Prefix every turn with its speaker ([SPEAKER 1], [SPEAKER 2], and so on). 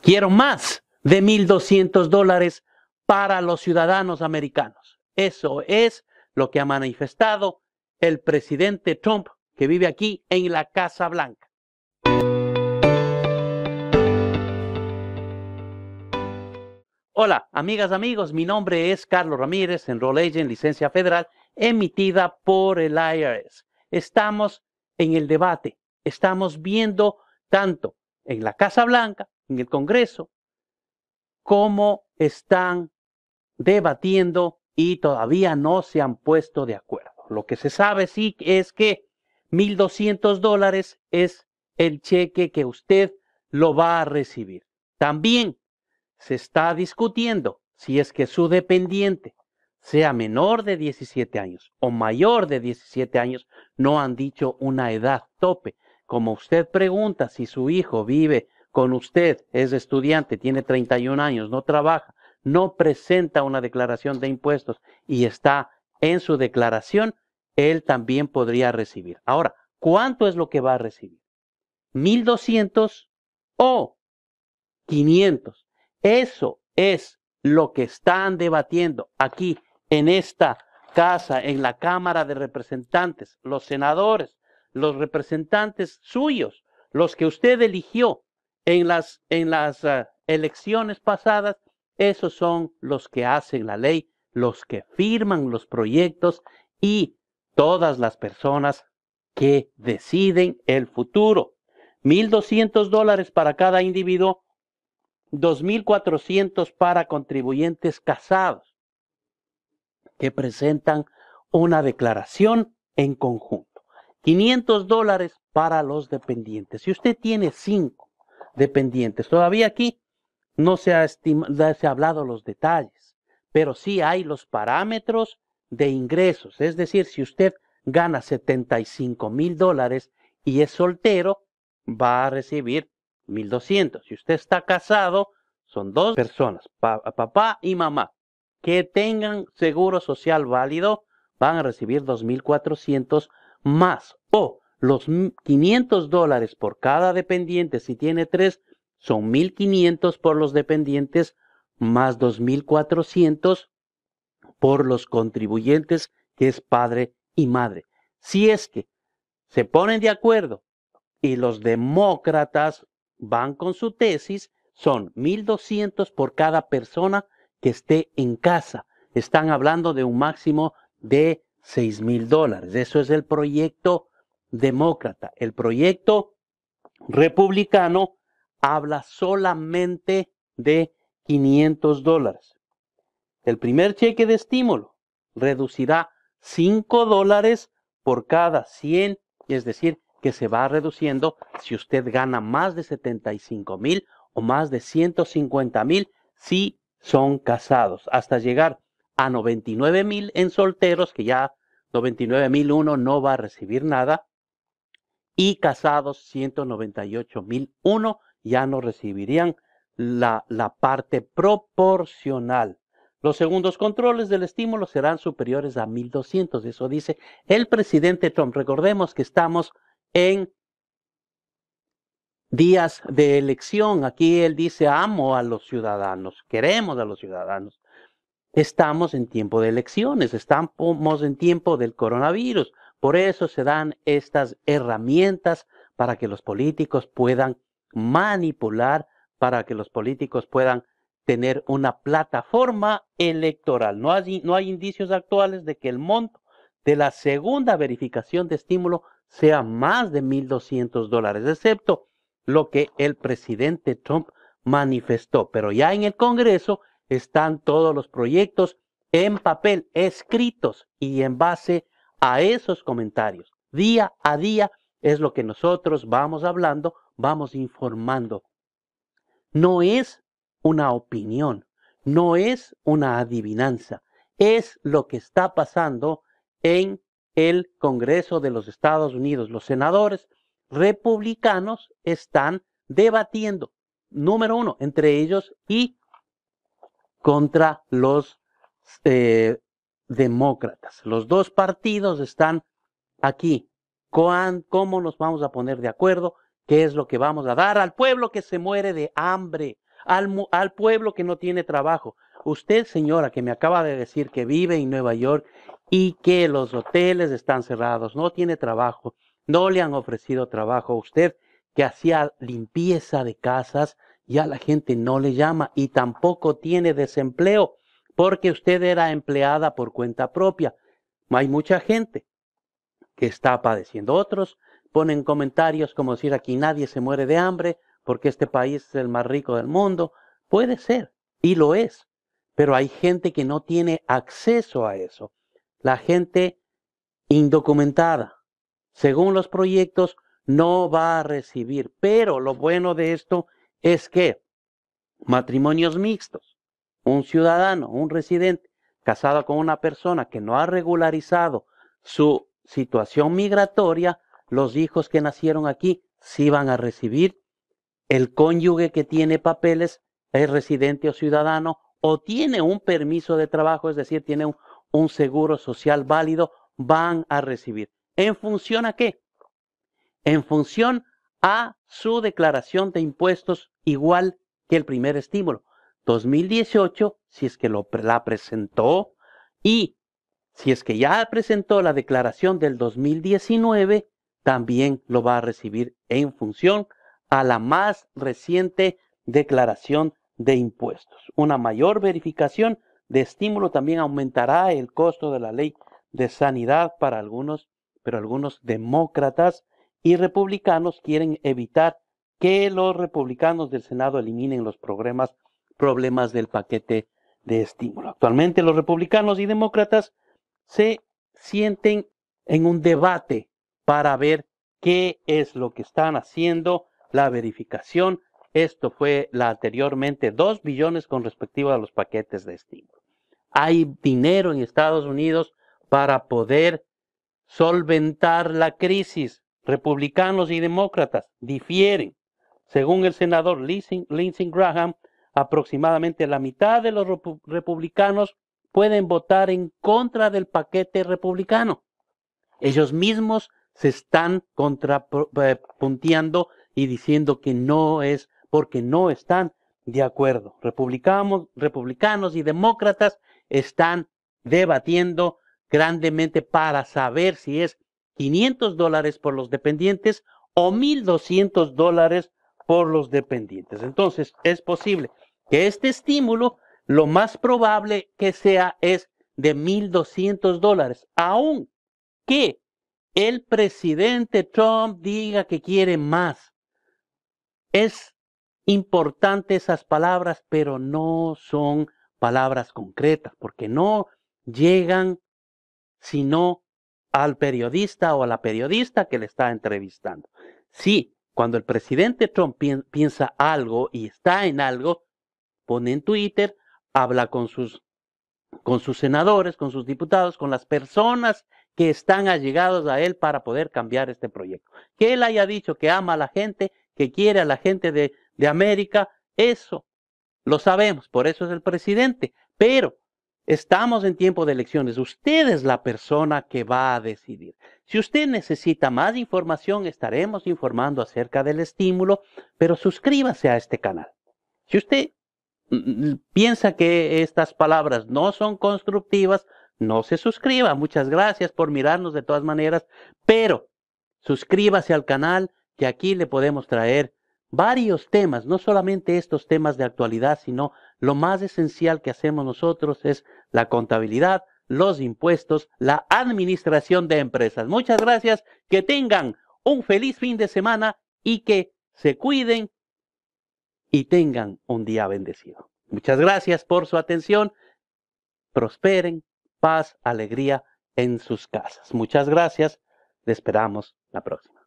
[SPEAKER 1] quiero más de 1.200 dólares para los ciudadanos americanos. Eso es lo que ha manifestado el presidente Trump que vive aquí en la Casa Blanca. Hola, amigas, amigos, mi nombre es Carlos Ramírez, Roll en licencia federal, emitida por el IRS. Estamos en el debate, estamos viendo tanto en la Casa Blanca, en el Congreso, cómo están debatiendo y todavía no se han puesto de acuerdo. Lo que se sabe sí es que 1.200 dólares es el cheque que usted lo va a recibir. También se está discutiendo si es que su dependiente sea menor de 17 años o mayor de 17 años, no han dicho una edad tope como usted pregunta si su hijo vive con usted, es estudiante, tiene 31 años, no trabaja, no presenta una declaración de impuestos y está en su declaración, él también podría recibir. Ahora, ¿cuánto es lo que va a recibir? 1200 o 500. Eso es lo que están debatiendo aquí en esta casa, en la Cámara de Representantes, los senadores, los representantes suyos, los que usted eligió en las, en las ah, elecciones pasadas, esos son los que hacen la ley, los que firman los proyectos y todas las personas que deciden el futuro. 1.200 dólares para cada individuo, 2.400 para contribuyentes casados que presentan una declaración en conjunto. 500 dólares para los dependientes. Si usted tiene 5 dependientes, todavía aquí no se ha, se ha hablado los detalles, pero sí hay los parámetros de ingresos. Es decir, si usted gana 75 mil dólares y es soltero, va a recibir 1.200. Si usted está casado, son dos personas, papá y mamá, que tengan seguro social válido, van a recibir 2.400 más o oh, los 500 dólares por cada dependiente, si tiene tres, son 1500 por los dependientes, más 2400 por los contribuyentes, que es padre y madre. Si es que se ponen de acuerdo y los demócratas van con su tesis, son 1200 por cada persona que esté en casa. Están hablando de un máximo de 6 mil dólares. Eso es el proyecto demócrata. El proyecto republicano habla solamente de 500 dólares. El primer cheque de estímulo reducirá 5 dólares por cada 100, es decir, que se va reduciendo si usted gana más de 75 mil o más de 150 mil si son casados, hasta llegar a 99 mil en solteros, que ya 99,001 mil uno no va a recibir nada, y casados 198 mil uno ya no recibirían la, la parte proporcional. Los segundos controles del estímulo serán superiores a 1.200. Eso dice el presidente Trump. Recordemos que estamos en días de elección. Aquí él dice, amo a los ciudadanos, queremos a los ciudadanos. Estamos en tiempo de elecciones, estamos en tiempo del coronavirus. Por eso se dan estas herramientas para que los políticos puedan manipular, para que los políticos puedan tener una plataforma electoral. No hay, no hay indicios actuales de que el monto de la segunda verificación de estímulo sea más de 1.200 dólares, excepto lo que el presidente Trump manifestó. Pero ya en el Congreso están todos los proyectos en papel, escritos y en base a esos comentarios. Día a día es lo que nosotros vamos hablando, vamos informando. No es una opinión, no es una adivinanza, es lo que está pasando en el Congreso de los Estados Unidos. Los senadores republicanos están debatiendo, número uno, entre ellos y contra los eh, demócratas. Los dos partidos están aquí. ¿Cómo nos vamos a poner de acuerdo? ¿Qué es lo que vamos a dar al pueblo que se muere de hambre? Al, al pueblo que no tiene trabajo. Usted, señora, que me acaba de decir que vive en Nueva York y que los hoteles están cerrados, no tiene trabajo, no le han ofrecido trabajo. Usted que hacía limpieza de casas, ya la gente no le llama y tampoco tiene desempleo porque usted era empleada por cuenta propia. Hay mucha gente que está padeciendo. Otros ponen comentarios como decir aquí nadie se muere de hambre porque este país es el más rico del mundo. Puede ser y lo es, pero hay gente que no tiene acceso a eso. La gente indocumentada, según los proyectos, no va a recibir. Pero lo bueno de esto es que matrimonios mixtos, un ciudadano, un residente casado con una persona que no ha regularizado su situación migratoria, los hijos que nacieron aquí sí van a recibir el cónyuge que tiene papeles, es residente o ciudadano, o tiene un permiso de trabajo, es decir, tiene un, un seguro social válido, van a recibir. ¿En función a qué? En función a su declaración de impuestos igual que el primer estímulo. 2018, si es que lo, la presentó, y si es que ya presentó la declaración del 2019, también lo va a recibir en función a la más reciente declaración de impuestos. Una mayor verificación de estímulo también aumentará el costo de la ley de sanidad para algunos, pero algunos demócratas y republicanos quieren evitar que los republicanos del Senado eliminen los problemas, problemas del paquete de estímulo. Actualmente los republicanos y demócratas se sienten en un debate para ver qué es lo que están haciendo, la verificación. Esto fue la anteriormente dos billones con respecto a los paquetes de estímulo. Hay dinero en Estados Unidos para poder solventar la crisis republicanos y demócratas difieren. Según el senador Lindsey Graham, aproximadamente la mitad de los republicanos pueden votar en contra del paquete republicano. Ellos mismos se están contrapunteando eh, y diciendo que no es porque no están de acuerdo. Republicanos, republicanos y demócratas están debatiendo grandemente para saber si es 500 dólares por los dependientes o 1.200 dólares por los dependientes. Entonces, es posible que este estímulo, lo más probable que sea es de 1.200 dólares, aun que el presidente Trump diga que quiere más. Es importante esas palabras, pero no son palabras concretas, porque no llegan sino al periodista o a la periodista que le está entrevistando. Sí, cuando el presidente Trump piensa algo y está en algo, pone en Twitter, habla con sus, con sus senadores, con sus diputados, con las personas que están allegados a él para poder cambiar este proyecto. Que él haya dicho que ama a la gente, que quiere a la gente de, de América, eso lo sabemos, por eso es el presidente. Pero Estamos en tiempo de elecciones. Usted es la persona que va a decidir. Si usted necesita más información, estaremos informando acerca del estímulo, pero suscríbase a este canal. Si usted mm, mm, piensa que estas palabras no son constructivas, no se suscriba. Muchas gracias por mirarnos de todas maneras, pero suscríbase al canal que aquí le podemos traer varios temas, no solamente estos temas de actualidad, sino lo más esencial que hacemos nosotros es la contabilidad, los impuestos, la administración de empresas. Muchas gracias, que tengan un feliz fin de semana y que se cuiden y tengan un día bendecido. Muchas gracias por su atención. Prosperen, paz, alegría en sus casas. Muchas gracias. Le esperamos la próxima.